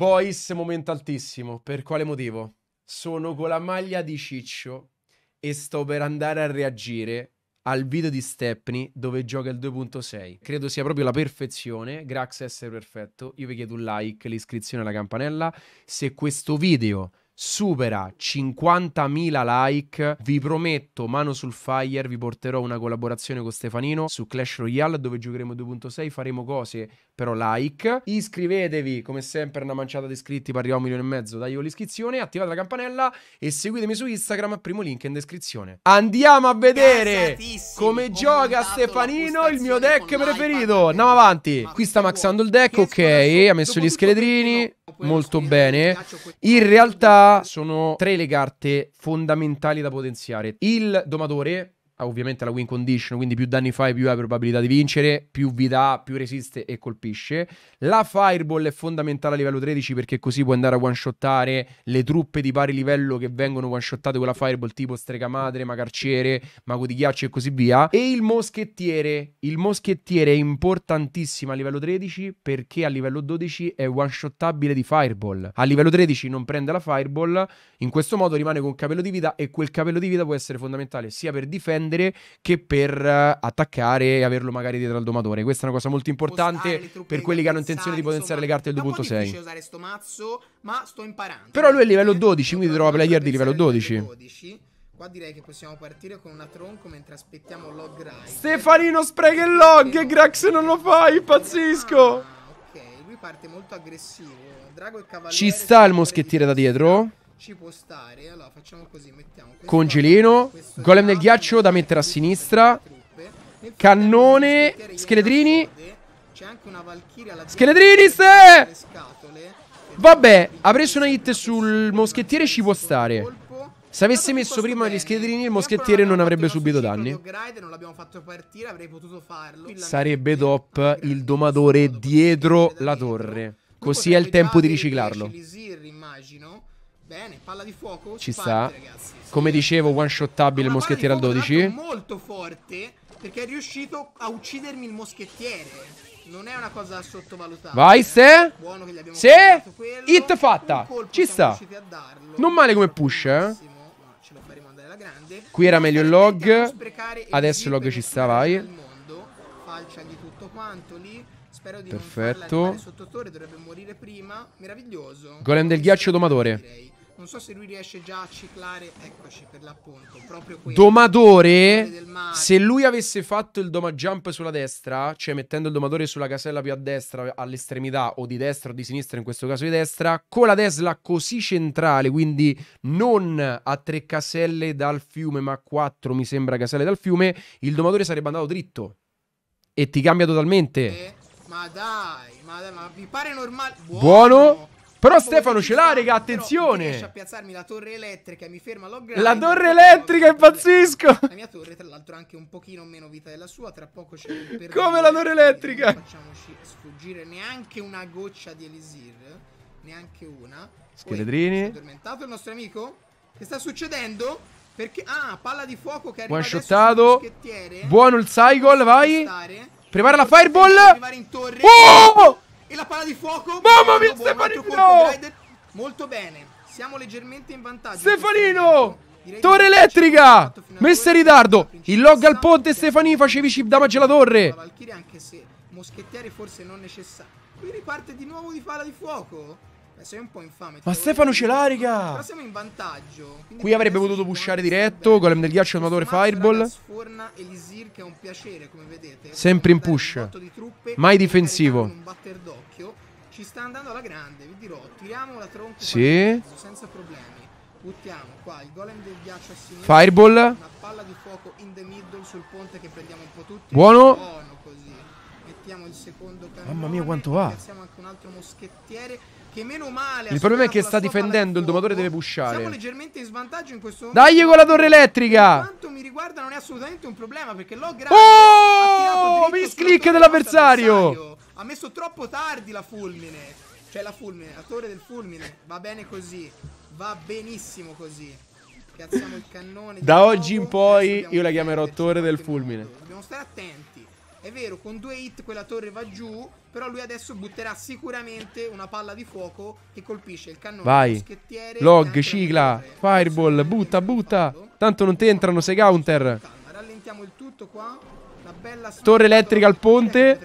Boys, momento altissimo. Per quale motivo? Sono con la maglia di Ciccio e sto per andare a reagire al video di Stepney dove gioca il 2.6. Credo sia proprio la perfezione, Grax essere perfetto. Io vi chiedo un like, l'iscrizione alla campanella. Se questo video supera 50.000 like, vi prometto mano sul fire, vi porterò una collaborazione con Stefanino su Clash Royale dove giocheremo 2.6, faremo cose però like. Iscrivetevi come sempre a una manciata di iscritti, pari un milione e mezzo, dai con l'iscrizione, attivate la campanella e seguitemi su Instagram, primo link in descrizione. Andiamo a vedere come gioca Stefanino il mio deck preferito. Andiamo avanti. Qui sta maxando il deck, ok, ha messo gli scheletrini molto bene. In realtà sono tre le carte fondamentali da potenziare. Il domatore Ah, ovviamente la win condition, quindi più danni fai più hai probabilità di vincere, più vi dà, più resiste e colpisce. La fireball è fondamentale a livello 13 perché così puoi andare a one shottare le truppe di pari livello che vengono one shottate con la fireball tipo strega madre, macarciere, mago di ghiaccio e così via. E il moschettiere, il moschettiere è importantissimo a livello 13 perché a livello 12 è one shottabile di fireball. A livello 13 non prende la fireball, in questo modo rimane con capello di vita e quel capello di vita può essere fondamentale sia per difendere difendere che per eh, attaccare e averlo magari dietro al domatore. Questa è una cosa molto importante per quelli che hanno intenzione di potenziare insomma, le carte del 2.6. Non usare sto mazzo, ma sto imparando. Però lui è livello 12, eh, quindi eh, trova player di livello 12. 12. Qua direi che possiamo partire con una tronco mentre aspettiamo log ride. Stefanino sprega il log, e Grax non lo fai, impazzisco. Ah, ok, lui parte molto aggressivo. Drago e Ci sta il moschettiere da dietro. Ci può stare. Allora facciamo così, mettiamo Congelino, golem del ghiaccio da mettere a sinistra. Cannone, scheletrini. C'è anche una valchiria alla Scheletrini se! Vabbè, avresti una hit sul moschettiere ci può stare. Se avesse messo prima gli scheletrini il moschettiere non avrebbe subito danni. Sarebbe top il domatore dietro la torre. Così è il tempo di riciclarlo. immagino. Bene, palla di fuoco. Ci, sta. Parte, ragazzi, sì. Come dicevo, one shotabile il moschettiere al 12. molto forte perché è riuscito a uccidermi il moschettiere. Non è una cosa da sottovalutare. Vai, se. Buono che gli abbiamo se. Hit fatta. Ci sta. Non male come push, eh. Qui era meglio il log. Adesso il log ci sta, vai. Perfetto. Golem del ghiaccio domatore. Direi. Non so se lui riesce già a ciclare. Eccoci per l'appunto. Proprio qui. Domadore. Se lui avesse fatto il doma jump sulla destra, cioè mettendo il domatore sulla casella più a destra, all'estremità o di destra o di sinistra, in questo caso di destra, con la Tesla così centrale, quindi non a tre caselle dal fiume, ma a quattro mi sembra caselle dal fiume, il domatore sarebbe andato dritto. E ti cambia totalmente. Eh, ma dai, ma dai, ma vi pare normale? Buono. Buono. Però Stefano ce l'ha, raga, attenzione. Riesce a piazzarmi la torre elettrica e mi ferma l'upgrade. La torre elettrica, impazzisco. La mia torre, tra l'altro, ha anche un pochino meno vita della sua. Tra poco c'è il perdono. Come la torre elettrica? Non facciamoci sfuggire neanche una goccia di Elisir. Neanche una. Scheletrini. È addormentato il nostro amico? Che sta succedendo? Perché... Ah, palla di fuoco che arriva Buon shottato. Buono il Saigol, vai. Prepara la fireball. Oh! E la palla di fuoco. Mamma mia, Stefanino! Molto bene. Siamo leggermente in vantaggio. Stefanino! Torre elettrica! Messa in ritardo. Il log al ponte Stefani facevi chip damage alla torre. La Valkyrie anche se moschettieri forse non necessario. Qui riparte di nuovo di palla di fuoco. Eh, sei un po' infame. Ma Stefano ce l'ha, raga! Però siamo in vantaggio. Qui avrebbe potuto pushare diretto. Golem del ghiaccio, armatore, fireball. Sforna Elisir, che è un piacere, come vedete. Sempre in push. Mai difensivo. Un batter d'occhio. Ci sta andando alla grande, vi dirò. Tiriamo la tronca. Sì. Senza problemi. Buttiamo qua il golem del ghiaccio a sinistra. Fireball. Una palla di fuoco in the middle sul ponte che prendiamo un po' tutti. Buono. Buono così. Mettiamo il secondo cannone. Mamma mia quanto va. Piazziamo anche un altro moschettiere. Che meno male. Il problema è che sta difendendo, il domatore deve pushare. Siamo leggermente in svantaggio in questo momento. Dagli con la torre elettrica. Per quanto mi riguarda non è assolutamente un problema perché l'ho grazie. Oh! Misclick dell'avversario. Ha messo troppo tardi la fulmine. Cioè la fulmine, la torre del fulmine. Va bene così. Va benissimo così. Piazziamo il cannone. Da oggi in poi io la chiamerò torre del fulmine. Dobbiamo stare attenti. È vero, con due hit quella torre va giù, però lui adesso butterà sicuramente una palla di fuoco che colpisce il cannone. Vai, log, cicla, fireball, butta, butta. Tanto non ti entrano, sei counter. Rallentiamo il tutto qua. Torre elettrica al ponte.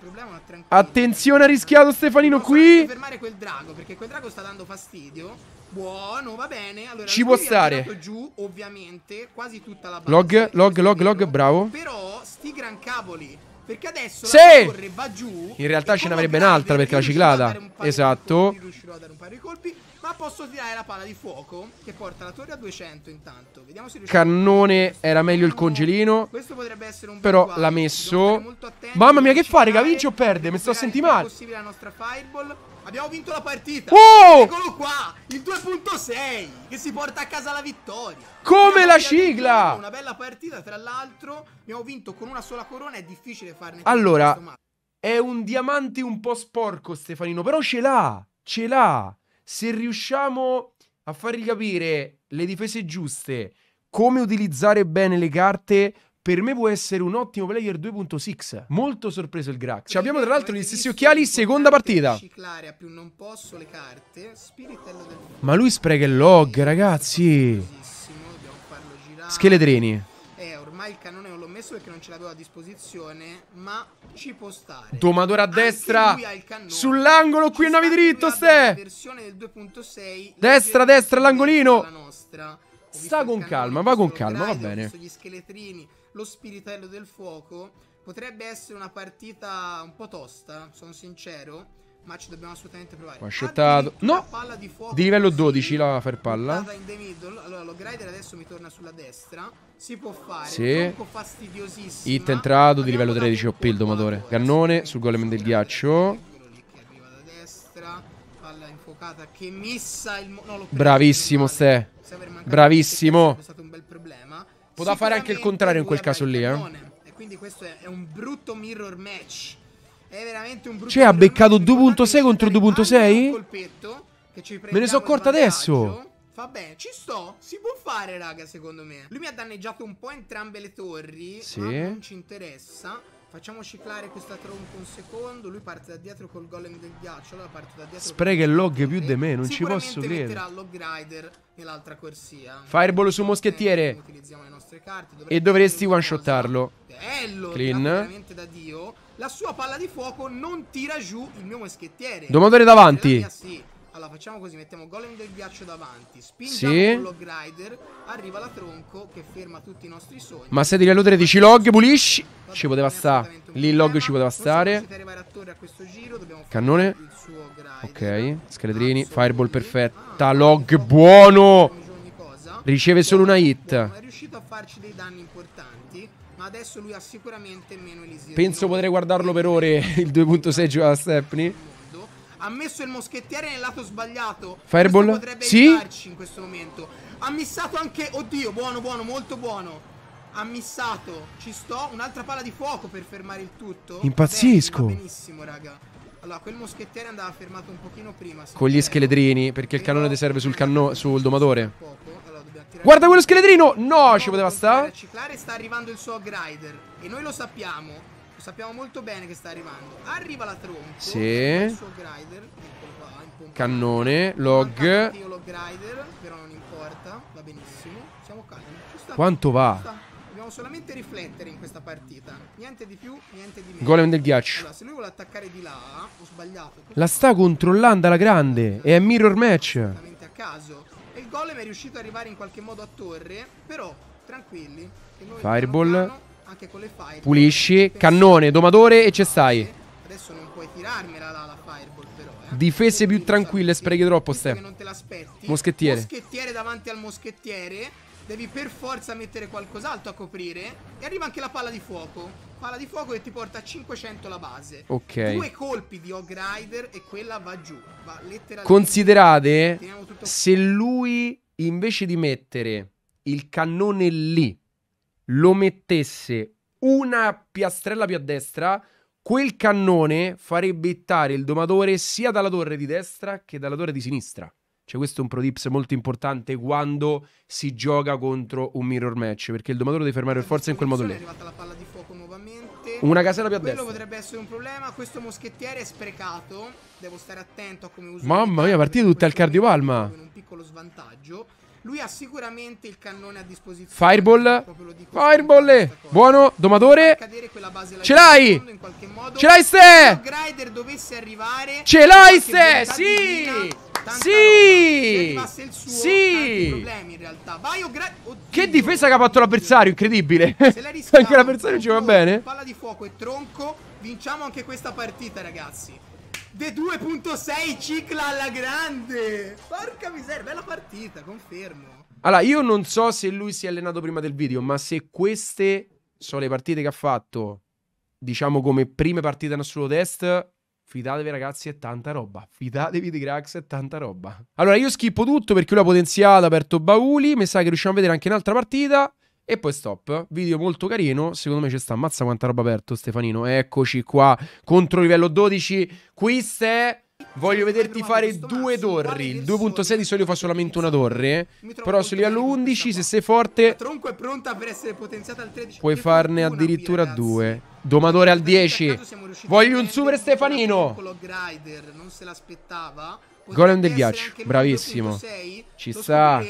Problema, Attenzione, ha rischiato Stefanino qui. Non Fermare quel drago perché quel drago sta dando fastidio. Buono, va bene. Allora, Ci può stare. Giù, ovviamente, quasi tutta la base. Log, log, log, dentro. log, bravo. Però, sti gran cavoli. Perché adesso Se! la torre va giù. In realtà ce n'avrebbe un'altra perché la ciclata. Esatto. Colpi, riuscirò a dare un paio di colpi. Qua posso tirare la palla di fuoco che porta la torre a 200 intanto. Vediamo se riusciamo Cannone era meglio il congelino. Questo potrebbe essere un Però l'ha messo. Mamma mia che fa, raga, vince o perde? Mi sto a sentire male. possibile la nostra fireball. Abbiamo vinto la partita. Oh! Eccolo qua, il 2.6 che si porta a casa la vittoria. Come la sigla! Una bella partita, tra l'altro, abbiamo vinto con una sola corona, è difficile farne Allora, è un diamante un po' sporco Stefanino, però ce l'ha, ce l'ha se riusciamo a fargli capire le difese giuste, come utilizzare bene le carte, per me può essere un ottimo player 2.6. Molto sorpreso il Grax. Ci abbiamo tra l'altro gli stessi occhiali, seconda partita. Ma lui spreca il log, ragazzi. Scheletrini. Eh, ormai il cannone non l'ho messo perché non ce l'avevo a disposizione, ma ci può stare. Domadora a destra. Sull'angolo, qui andavi dritto, Ste. Versione del 2.6. Destra, destra, l'angolino. Sta con calma, va con calma, va bene. Ho visto gli scheletrini, lo spiritello del fuoco. Potrebbe essere una partita un po' tosta, sono sincero ma ci dobbiamo assolutamente provare. Qua shottato. No! Palla di, fuoco di livello 12 la farpalla. Allora, lo grider adesso mi torna sulla destra. Si può fare. Sì. Fastidiosissimo. Hit entrato di livello 13 OP il domatore. Cannone sul golem del ghiaccio. Bravissimo, Ste. Bravissimo. Poteva fare anche il contrario in quel caso lì, eh. E quindi questo è un brutto mirror match veramente un brutto. Cioè ha beccato 2.6 contro 2.6? Me ne sono accorta adesso. Vabbè, ci sto. Si può fare, raga, secondo me. Lui mi ha danneggiato un po' entrambe le torri. Sì. Ma non ci interessa. Facciamo ciclare questa tronca un secondo. Lui parte da dietro col golem del ghiaccio. Allora parte da dietro. Sprega il log più di me, non ci posso credere. metterà log rider nell'altra corsia. Fireball su eh, moschettiere. Utilizziamo e dovresti one shotarlo. Bello, Clean. da Dio. La sua palla di fuoco non tira giù il mio moschettiere. Domodore davanti. Allora facciamo così, mettiamo golem del ghiaccio davanti, spingiamo sì. con log arriva la tronco che ferma tutti i nostri sogni. Ma se di livello 13 log pulisci, Vabbè, ci poteva stare. Lì log ci poteva stare. Cannone. Ok, scheletrini, fireball ah, perfetta, ah, log buono. Riceve solo una hit. È riuscito a farci dei danni importanti. Ma adesso lui ha sicuramente meno elisir. Penso potrei guardarlo per ore il 2.6 giù a Stepney. Ha messo il moschettiere nel lato sbagliato. Fireball. Questo potrebbe sì. aiutarci in questo momento. Ha missato anche. Oddio, buono, buono, molto buono. Ha missato. Ci sto. Un'altra palla di fuoco per fermare il tutto. Impazzisco. Beh, benissimo, raga. Allora, quel moschettiere andava fermato un pochino prima. Con gli scheletrini, perché il cannone ti serve sul, sul domatore. Poco. Guarda quello scheletrino! No, ci poteva stare. Ciclare sta arrivando il suo grider. E noi lo sappiamo. Lo sappiamo molto bene che sta arrivando. Arriva la tronco. Sì. Il suo grider. Cannone, log. Io log rider, però non importa. Va benissimo. Siamo calmi. Quanto va? Dobbiamo solamente riflettere in questa partita. Niente di più, niente di meno. Golem del ghiaccio. Allora, se lui vuole attaccare di là, ho sbagliato. La sta controllando alla grande. E è mirror match. a caso golem è riuscito ad arrivare in qualche modo a torre, però tranquilli. Fireball. Piano anche con le fireball. Pulisci, cannone, domatore e ci stai. Adesso non puoi tirarmela la, la fireball però. Eh. Difese più tranquille, sprechi troppo, Ste. Non te l'aspetti. Moschettiere. Moschettiere davanti al moschettiere. Devi per forza mettere qualcos'altro a coprire. E arriva anche la palla di fuoco. Palla di fuoco che ti porta a 500 la base. Ok. Due colpi di Hog Rider e quella va giù. Va letteralmente. Considerate se lui invece di mettere il cannone lì lo mettesse una piastrella più a destra, quel cannone farebbe ittare il domatore sia dalla torre di destra che dalla torre di sinistra. Cioè, questo è un pro tips molto importante quando si gioca contro un mirror match, perché il domatore deve fermare per forza in quel modo lì. È arrivata la palla di fuoco nuovamente. Una casella più a Quello destra. potrebbe essere un problema, questo moschettiere è sprecato, devo stare attento a come uso Mamma mia, partite tutte al cardiopalma. Un piccolo svantaggio. Lui ha sicuramente il cannone a disposizione. Fireball. Fireball. Buono, domatore. Ce l'hai. Ce l'hai, Ste. Se Grider dovesse arrivare. Ce l'hai, Ste. Sì. Tanta sì! Suo, sì! Problemi, che difesa che ha fatto l'avversario, incredibile. anche l'avversario ci va bene. Palla di fuoco e tronco. Vinciamo anche questa partita, ragazzi. The 2.6 cicla alla grande. Porca miseria, bella partita, confermo. Allora, io non so se lui si è allenato prima del video, ma se queste sono le partite che ha fatto, diciamo come prime partite in assoluto test, Fidatevi ragazzi, è tanta roba. Fidatevi di Grax, è tanta roba. Allora, io schippo tutto perché lui ha potenziato, ha aperto bauli, mi sa che riusciamo a vedere anche un'altra partita. E poi stop, video molto carino, secondo me ci sta, ammazza quanta roba ha aperto Stefanino, eccoci qua, contro livello 12, questa è... Voglio vederti fare due torri. Il 2.6 di solito fa solamente una torre. Però sul livello 11, se sei forte, puoi farne addirittura due. Domatore al 10. Voglio un super Stefanino. Non se l'aspettava. Golem del ghiaccio. Bravissimo. Ci sta.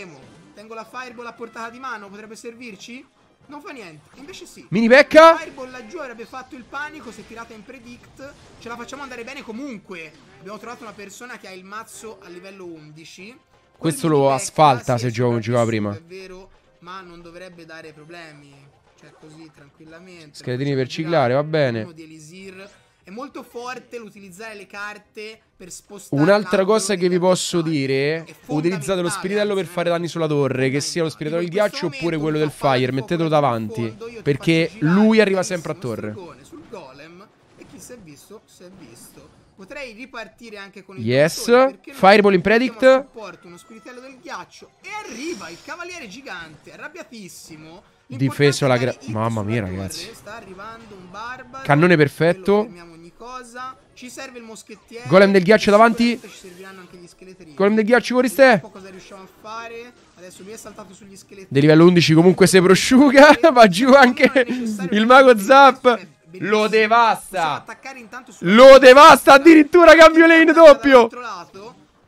Tengo la fireball a portata di mano. Potrebbe servirci? Non fa niente. Invece sì. Mini pecca. Fireball laggiù avrebbe fatto il panico. Se tirata in predict. Ce la facciamo andare bene comunque. Abbiamo trovato una persona che ha il mazzo a livello 11. Questo lo asfalta se giocava prima. È vero, ma non dovrebbe dare problemi. Cioè così tranquillamente. Scheletrini per cioè, ciclare, va bene. Uno di Elisir. È molto forte l'utilizzare le carte per spostare. Un'altra cosa che vi posso dire: utilizzate lo spiritello per eh. fare danni sulla torre, che sia lo spiritello del ghiaccio oppure quello del fire. Mettetelo davanti, perché lui arriva sempre a torre. Sul golem, e chi si è visto, si è visto. Potrei ripartire anche con il Yes Fireball in predict Porto uno spiritello del ghiaccio E arriva il cavaliere gigante Arrabbiatissimo difeso la gra... Mamma mia ragazzi. Barbaro, Cannone perfetto. Golem del ghiaccio davanti. Golem del ghiaccio Coristè. Del livello 11 comunque se prosciuga. Va giù anche il mago Zap. Lo devasta. Lo devasta addirittura cambio lane doppio.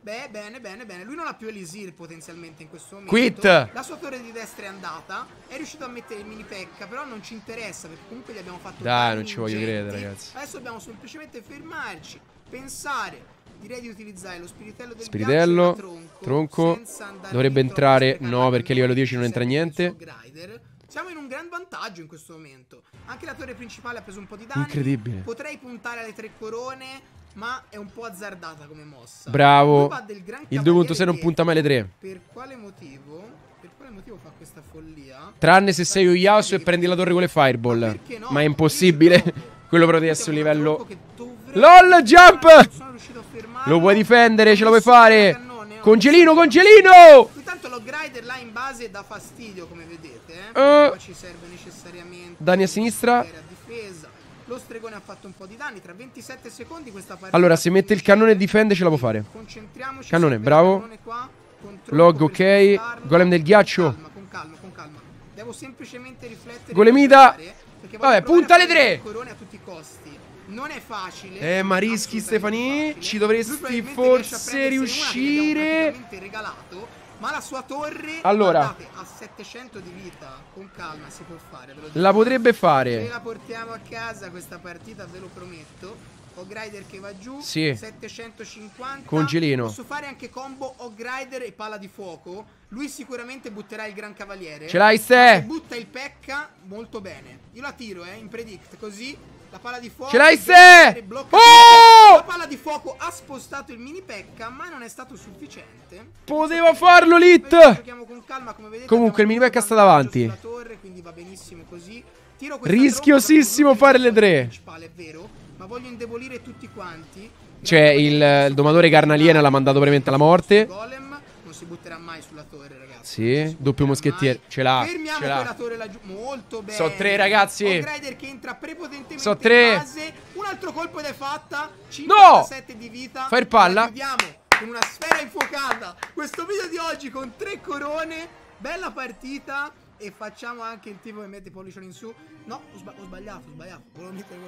Beh, bene, bene, bene. Lui non ha più Elisir potenzialmente in questo momento. Quit! La sua torre di destra è andata. È riuscito a mettere il mini pecca, però non ci interessa perché comunque gli abbiamo fatto... Dai, non ci voglio credere, ragazzi. Adesso dobbiamo semplicemente fermarci, pensare. Direi di utilizzare lo spiritello del spiritello, tronco. tronco. Dovrebbe entrare... No, perché a livello 10 non entra niente. Siamo in un gran vantaggio in questo momento. Anche la torre principale ha preso un po' di danni. Incredibile. Potrei puntare alle tre corone ma è un po' azzardata come mossa. Bravo. Il 2.6 non punta mai le 3. Per quale motivo? Per quale motivo fa questa follia? Tranne se sei Uyasu e prendi la torre con le fireball. Ma, no? ma è impossibile. Quello però deve essere un livello. LOL jump! sono a Lo puoi difendere, ce la puoi fare. Cannone, Congelino, congelino! Intanto lo grider là in base dà fastidio, come vedete. Eh? Uh. ci serve necessariamente. Dani a sinistra. Difesa. Lo stregone ha fatto un po' di danni. Tra 27 secondi questa partita. Allora, se mette il cannone e difende, ce la può fare. Concentriamoci. Cannone, bravo. Cannone qua, Log, ok. Golem del ghiaccio. Calma, con calma, con calma. Devo semplicemente riflettere. Golemida. Vabbè, punta le tre. Corone a tutti i costi. Non è facile. Eh, ma rischi Stefani. Ci dovresti forse riuscire. Regalato ma la sua torre allora, guardate, a 700 di vita, con calma si può fare. La potrebbe fare. Se la portiamo a casa questa partita, ve lo prometto. Ho Grider che va giù, sì. 750. Congelino. Posso fare anche combo Ho Grider e palla di fuoco. Lui sicuramente butterà il Gran Cavaliere. Ce l'hai se! Butta il Pecca molto bene. Io la tiro, eh, in predict, così la palla di fuoco. Ce l'hai se! Oh! La palla di fuoco ha spostato il mini Pecca, ma non è stato sufficiente. Poteva farlo Lit! Calma, vedete, Comunque il mini Pecca sta davanti. Torre, Rischiosissimo fare le tre. È vero, ma voglio indebolire tutti quanti. Cioè, il, il domatore Garnaliena l'ha mandato veramente alla morte. Golem butterà mai sulla torre, ragazzi. Sì, doppio moschettiere. Mai. Ce l'ha. Fermiamo ce l'ha. quella torre laggiù. Molto bene. Sono tre, ragazzi. Un Grider che entra prepotentemente so tre. in base. Un altro colpo ed è fatta. 57 no! di vita. Fai il palla. Chiudiamo con una sfera infuocata. Questo video di oggi con tre corone. Bella partita e facciamo anche il tipo che mette pollicione in su. No, ho, sba ho sbagliato, ho sbagliato.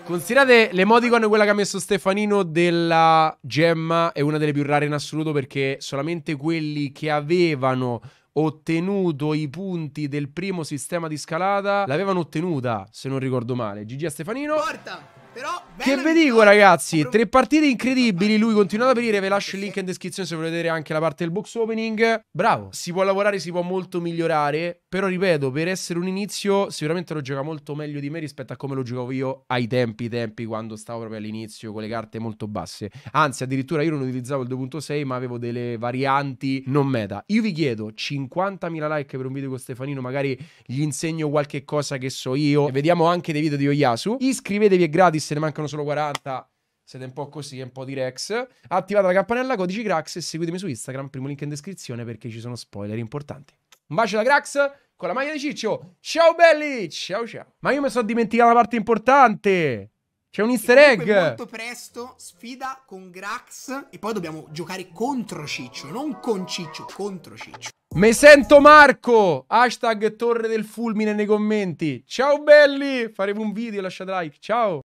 Considerate l'emoticon quella che ha messo Stefanino della gemma è una delle più rare in assoluto perché solamente quelli che avevano ottenuto i punti del primo sistema di scalata l'avevano ottenuta, se non ricordo male. GG a Stefanino. Porta! Però che vi dico ragazzi, tre partite incredibili, lui continua a aprire, ve lascio il link in descrizione se volete vedere anche la parte del box opening. Bravo, si può lavorare, si può molto migliorare, però ripeto, per essere un inizio sicuramente lo gioca molto meglio di me rispetto a come lo giocavo io ai tempi, tempi quando stavo proprio all'inizio con le carte molto basse. Anzi, addirittura io non utilizzavo il 2.6 ma avevo delle varianti non meta. Io vi chiedo 50.000 like per un video con Stefanino, magari gli insegno qualche cosa che so io. Vediamo anche dei video di Oyasu. Iscrivetevi, è gratis se ne mancano solo 40 siete un po' così, è un po' di Rex. Attivate la campanella, codici Grax e seguitemi su Instagram, primo link in descrizione perché ci sono spoiler importanti. Un bacio da Grax con la maglia di Ciccio. Ciao belli, ciao ciao. Ma io mi sono dimenticato la parte importante. C'è un easter egg. Molto presto sfida con Grax e poi dobbiamo giocare contro Ciccio, non con Ciccio, contro Ciccio. Me sento Marco! Hashtag Torre del Fulmine nei commenti. Ciao belli! Faremo un video, lasciate like. Ciao!